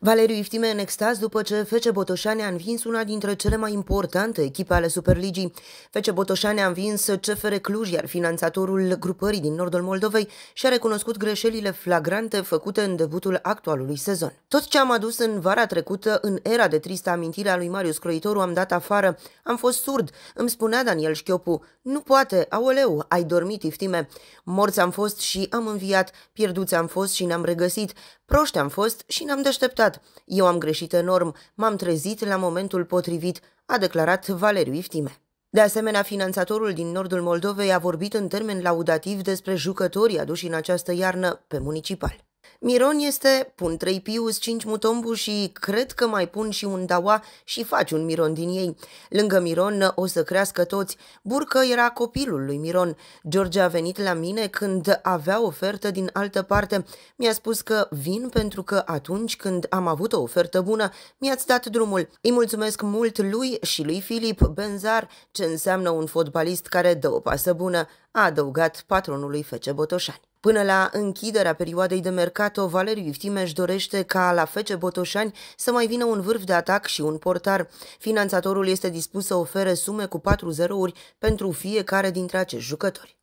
Valeriu Iftime în extaz după ce Fece Botoșane a învins una dintre cele mai importante echipe ale Superligii. Fece Botoșane a învins CFR Cluj, iar finanțatorul grupării din nordul Moldovei și-a recunoscut greșelile flagrante făcute în debutul actualului sezon. Tot ce am adus în vara trecută, în era de tristă amintire a lui Marius Croitoru, am dat afară. Am fost surd, îmi spunea Daniel Șchiopu. Nu poate, aoleu, ai dormit, Iftime. Morți am fost și am înviat, pierduți am fost și ne-am regăsit, proști am fost și ne-am deșteptat păcat. Eu am greșit enorm, m-am trezit la momentul potrivit, a declarat Valeriu Iftime. De asemenea, finanțatorul din nordul Moldovei a vorbit în termen laudativ despre jucătorii aduși în această iarnă pe municipal. Miron este, pun trei pius, cinci mutombu și cred că mai pun și un daua și faci un miron din ei. Lângă Miron o să crească toți. Burcă era copilul lui Miron. George a venit la mine când avea ofertă din altă parte. Mi-a spus că vin pentru că atunci când am avut o ofertă bună, mi-ați dat drumul. Îi mulțumesc mult lui și lui Filip Benzar, ce înseamnă un fotbalist care dă o pasă bună, a adăugat patronului Fece Botoșani. Până la închiderea perioadei de mercato, Valeriu Iftimeș dorește ca la Fece Botoșani să mai vină un vârf de atac și un portar. Finanțatorul este dispus să ofere sume cu patru zerouri pentru fiecare dintre acești jucători.